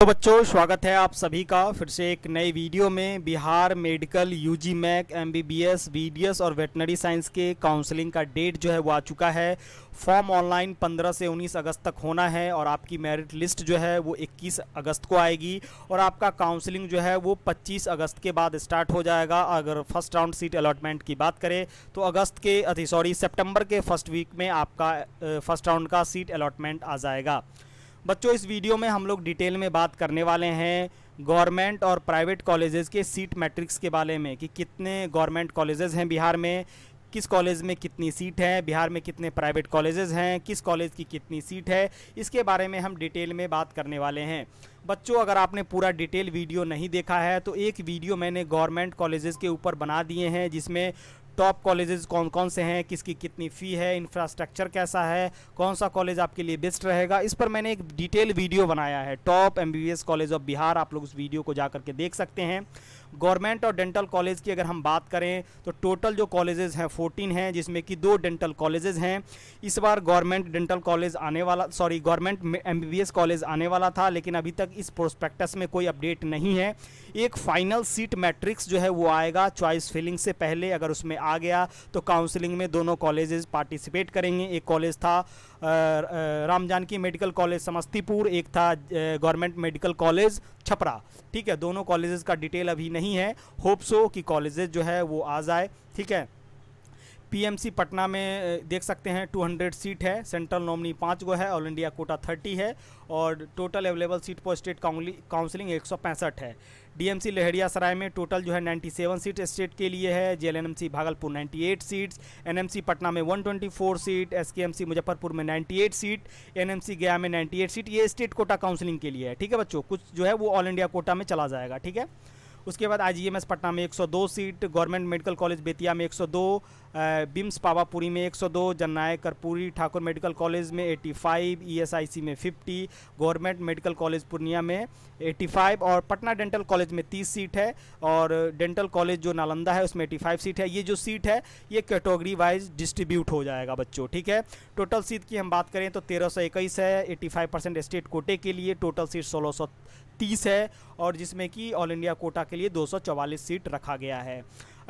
तो बच्चों स्वागत है आप सभी का फिर से एक नई वीडियो में बिहार मेडिकल यूजी मैक एमबीबीएस बीडीएस और वेटनरी साइंस के काउंसलिंग का डेट जो है वो आ चुका है फॉर्म ऑनलाइन 15 से 19 अगस्त तक होना है और आपकी मेरिट लिस्ट जो है वो 21 अगस्त को आएगी और आपका काउंसलिंग जो है वो 25 अगस्त के बाद स्टार्ट हो जाएगा अगर फर्स्ट राउंड सीट अलॉटमेंट की बात करें तो अगस्त के सॉरी सेप्टेम्बर के फर्स्ट वीक में आपका फर्स्ट राउंड का सीट अलॉटमेंट आ जाएगा बच्चों इस वीडियो में हम लोग डिटेल में बात करने वाले हैं गवर्नमेंट और प्राइवेट कॉलेजेस के सीट मैट्रिक्स के बारे में कि कितने गवर्नमेंट कॉलेजेस हैं बिहार में किस कॉलेज में कितनी सीट है बिहार में कितने प्राइवेट कॉलेजेस हैं किस कॉलेज की कितनी सीट है इसके बारे में हम डिटेल में बात करने वाले हैं बच्चों अगर आपने पूरा डिटेल वीडियो नहीं देखा है तो एक वीडियो मैंने गवर्नमेंट कॉलेजेस के ऊपर बना दिए हैं जिसमें टॉप कॉलेजेस कौन कौन से हैं किसकी कितनी फ़ी है इंफ्रास्ट्रक्चर कैसा है कौन सा कॉलेज आपके लिए बेस्ट रहेगा इस पर मैंने एक डिटेल वीडियो बनाया है टॉप एम कॉलेज ऑफ बिहार आप लोग उस वीडियो को जा करके देख सकते हैं गवर्नमेंट और डेंटल कॉलेज की अगर हम बात करें तो टोटल जो कॉलेजेस हैं 14 हैं जिसमें कि दो डेंटल कॉलेजेस हैं इस बार गवर्नमेंट डेंटल कॉलेज आने वाला सॉरी गवर्नमेंट एमबीबीएस कॉलेज आने वाला था लेकिन अभी तक इस प्रोस्पेक्टस में कोई अपडेट नहीं है एक फाइनल सीट मैट्रिक्स जो है वो आएगा चॉइस फिलिंग से पहले अगर उसमें आ गया तो काउंसिलिंग में दोनों कॉलेज पार्टिसिपेट करेंगे एक कॉलेज था राम जानकी मेडिकल कॉलेज समस्तीपुर एक था गवर्नमेंट मेडिकल कॉलेज छपरा ठीक है दोनों कॉलेजेस का डिटेल अभी नहीं है होप सो कि कॉलेजेस जो है वो आ जाए ठीक है पीएमसी पटना में देख सकते हैं 200 सीट है सेंट्रल नॉमनी पाँच गो है ऑल इंडिया कोटा 30 है और टोटल अवेलेबल सीट पर स्टेट काउंसलिंग एक है डीएमसी लहरिया सराय में टोटल जो है 97 सीट स्टेट के लिए है जे भागलपुर 98 सीट्स एनएमसी पटना में 124 सीट एसकेएमसी मुजफ्फरपुर में 98 सीट एनएमसी गया में 98 सीट ये स्टेट कोटा काउंसिलिंग के लिए है ठीक है बच्चों कुछ जो है वो ऑल इंडिया कोटा में चला जाएगा ठीक है उसके बाद आईजीएमएस e पटना में 102 seat government medical college Bettiah में 102 बिम्स पावापुरी में 102 जननायक कर्पूरी ठाकुर मेडिकल कॉलेज में 85 सी e में 50 गवर्नमेंट मेडिकल कॉलेज पूर्णिया में 85 और पटना डेंटल कॉलेज में 30 सीट है और डेंटल कॉलेज जो नालंदा है उसमें 85 सीट है ये जो सीट है ये कैटेगरी वाइज डिस्ट्रीब्यूट हो जाएगा बच्चों ठीक है टोटल सीट की हम बात करें तो तेरह है एट्टी स्टेट कोटे के लिए टोटल सीट सोलह तीस है और जिसमें कि ऑल इंडिया कोटा के लिए 244 सीट रखा गया है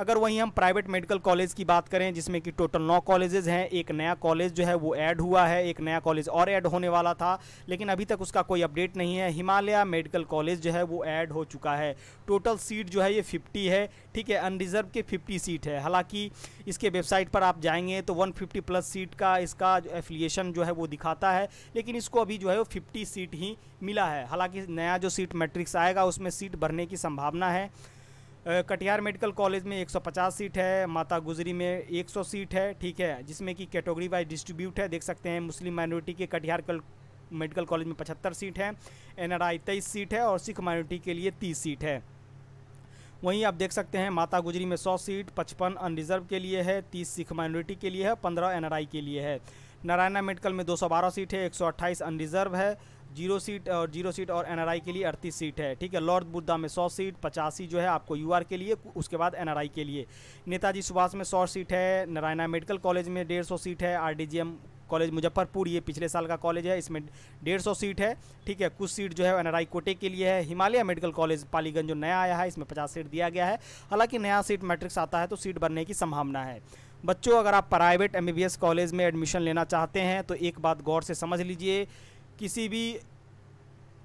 अगर वहीं हम प्राइवेट मेडिकल कॉलेज की बात करें जिसमें कि टोटल नौ कॉलेजेज़ हैं एक नया कॉलेज जो है वो ऐड हुआ है एक नया कॉलेज और ऐड होने वाला था लेकिन अभी तक उसका कोई अपडेट नहीं है हिमालय मेडिकल कॉलेज जो है वो ऐड हो चुका है टोटल सीट जो है ये फिफ्टी है ठीक है अनरिजर्व के फिफ्टी सीट है हालाँकि इसके वेबसाइट पर आप जाएंगे तो वन प्लस सीट का इसका एफिलिएशन जो है वो दिखाता है लेकिन इसको अभी जो है वो फिफ्टी सीट ही मिला है हालाँकि नया जो सीट मैट्रिक्स आएगा उसमें सीट भरने की संभावना है कटिहार मेडिकल कॉलेज में 150 सीट है माता गुजरी में 100 सीट है ठीक है जिसमें कि कैटेगरी वाइज डिस्ट्रीब्यूट है देख सकते हैं मुस्लिम माइनॉरिटी के कटिहार मेडिकल कॉलेज में पचहत्तर सीट है एन आर आई तेईस सीट है और सिख माइनॉरिटी के लिए तीस सीट है वहीं आप देख सकते हैं माता गुजरी में 100 सीट 55 अनरिजर्व के लिए है 30 सिख माइनॉरिटी के लिए है 15 एन के लिए है नारायणा मेडिकल में 212 सीट है 128 अनरिजर्व है जीरो सीट और जीरो सीट और एनआरआई के लिए अड़तीस सीट है ठीक है लॉर्ड बुद्धा में सौ सीट पचासी जो है आपको यूआर के लिए उसके बाद एनआरआई के लिए नेताजी सुभाष में सौ सीट है नारायणा मेडिकल कॉलेज में डेढ़ सौ सीट है आर कॉलेज मुजफ्फरपुर ये पिछले साल का कॉलेज है इसमें डेढ़ सौ सीट है ठीक है कुछ सीट जो है एनआरआई कोटे के लिए है हिमालय मेडिकल कॉलेज पालीगंज जो नया आया है इसमें पचास सीट दिया गया है हालांकि नया सीट मैट्रिक्स आता है तो सीट बनने की संभावना है बच्चों अगर आप प्राइवेट एमबीबीएस कॉलेज में एडमिशन लेना चाहते हैं तो एक बात गौर से समझ लीजिए किसी भी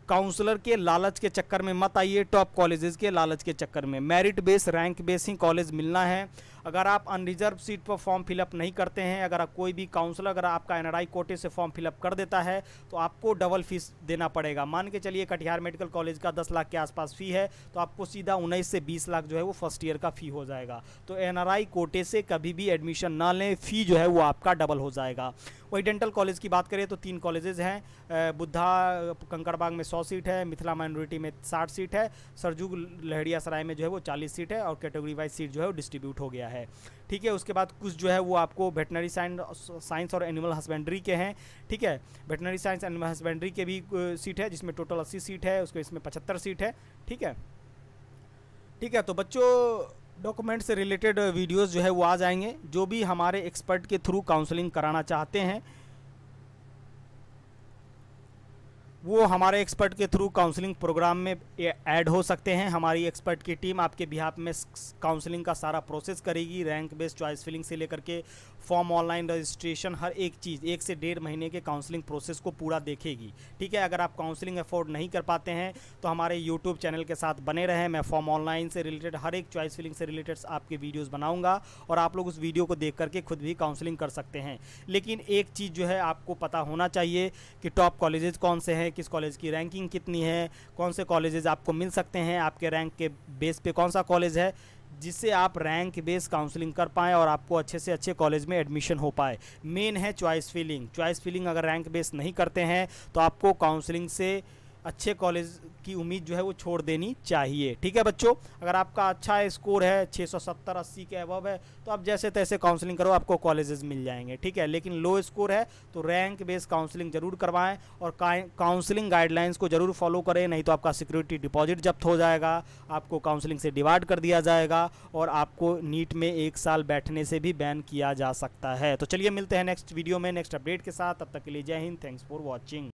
काउंसलर के लालच के चक्कर में मत आइए टॉप कॉलेजेस के लालच के चक्कर में मेरिट बेस रैंक बेस ही कॉलेज मिलना है अगर आप अनरिजर्व सीट पर फॉर्म फिलअप नहीं करते हैं अगर कोई भी काउंसलर अगर आपका एन कोटे से फॉर्म फिलअप कर देता है तो आपको डबल फीस देना पड़ेगा मान के चलिए कटिहार मेडिकल कॉलेज का दस लाख के आसपास फ़ी है तो आपको सीधा उन्नीस से बीस लाख जो है वो फर्स्ट ईयर का फ़ी हो जाएगा तो एन कोटे से कभी भी एडमिशन ना लें फ़ी जो है वो आपका डबल हो जाएगा वही डेंटल कॉलेज की बात करें तो तीन कॉलेजेज हैं बुद्धा कंकड़बाग में सौ सीट है मिथिला माइनॉरिटी में साठ सीट है सरजू लहड़िया सराय में जो है वो चालीस सीट है और कैटेगरी वाइज सीट जो है वो डिस्ट्रीब्यूट हो गया है है ठीक है उसके बाद कुछ जो है वो आपको वेटनरी साइंस और एनिमल हस्बेंड्री के हैं ठीक है वेटनरी साइंस एनिमल हस्बेंड्री के भी सीट है जिसमें टोटल अस्सी सीट है उसके इसमें पचहत्तर सीट है ठीक है ठीक है तो बच्चों डॉक्यूमेंट से रिलेटेड वीडियोस जो है वो आ जाएंगे जो भी हमारे एक्सपर्ट के थ्रू काउंसलिंग कराना चाहते हैं वो हमारे एक्सपर्ट के थ्रू काउंसलिंग प्रोग्राम में ऐड हो सकते हैं हमारी एक्सपर्ट की टीम आपके बिहार में काउंसलिंग का सारा प्रोसेस करेगी रैंक बेस्ड चॉइस फिलिंग से लेकर के फॉर्म ऑनलाइन रजिस्ट्रेशन हर एक चीज़ एक से डेढ़ महीने के काउंसलिंग प्रोसेस को पूरा देखेगी ठीक है अगर आप काउंसलिंग अफोर्ड नहीं कर पाते हैं तो हमारे यूट्यूब चैनल के साथ बने रहें मैं फॉर्म ऑनलाइन से रिलेटेड हर एक चॉइस फिलिंग से रिलेटेड आपके वीडियोज़ बनाऊँगा और आप लोग उस वीडियो को देख करके खुद भी काउंसलिंग कर सकते हैं लेकिन एक चीज़ जो है आपको पता होना चाहिए कि टॉप कॉलेजेस कौन से हैं किस कॉलेज की रैंकिंग कितनी है कौन से कॉलेजेस आपको मिल सकते हैं आपके रैंक के बेस पे कौन सा कॉलेज है जिससे आप रैंक बेस काउंसलिंग कर पाएँ और आपको अच्छे से अच्छे कॉलेज में एडमिशन हो पाए मेन है चॉइस फीलिंग चॉइस फीलिंग अगर रैंक बेस नहीं करते हैं तो आपको काउंसलिंग से अच्छे कॉलेज की उम्मीद जो है वो छोड़ देनी चाहिए ठीक है बच्चों अगर आपका अच्छा है स्कोर है 670 अस्सी के अबव है तो आप जैसे तैसे काउंसलिंग करो आपको कॉलेजेस मिल जाएंगे ठीक है लेकिन लो स्कोर है तो रैंक बेस्ड काउंसलिंग जरूर करवाएं और काउंसलिंग गाइडलाइंस को जरूर फॉलो करें नहीं तो आपका सिक्योरिटी डिपॉजिट जब्त हो जाएगा आपको काउंसलिंग से डिवाइड कर दिया जाएगा और आपको नीट में एक साल बैठने से भी बैन किया जा सकता है तो चलिए मिलते हैं नेक्स्ट वीडियो में नेक्स्ट अपडेट के साथ तब तक के लिए जय हिंद थैंक्स फॉर वॉचिंग